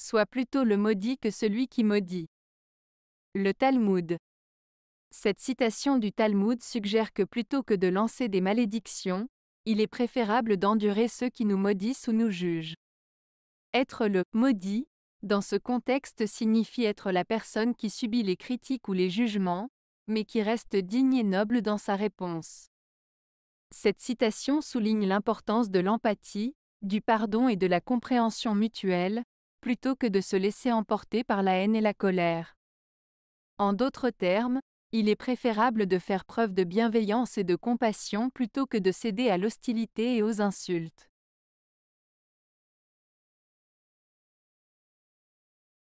Soit plutôt le maudit que celui qui maudit. Le Talmud. Cette citation du Talmud suggère que plutôt que de lancer des malédictions, il est préférable d'endurer ceux qui nous maudissent ou nous jugent. Être le maudit, dans ce contexte signifie être la personne qui subit les critiques ou les jugements, mais qui reste digne et noble dans sa réponse. Cette citation souligne l'importance de l'empathie, du pardon et de la compréhension mutuelle, plutôt que de se laisser emporter par la haine et la colère. En d'autres termes, il est préférable de faire preuve de bienveillance et de compassion plutôt que de céder à l'hostilité et aux insultes.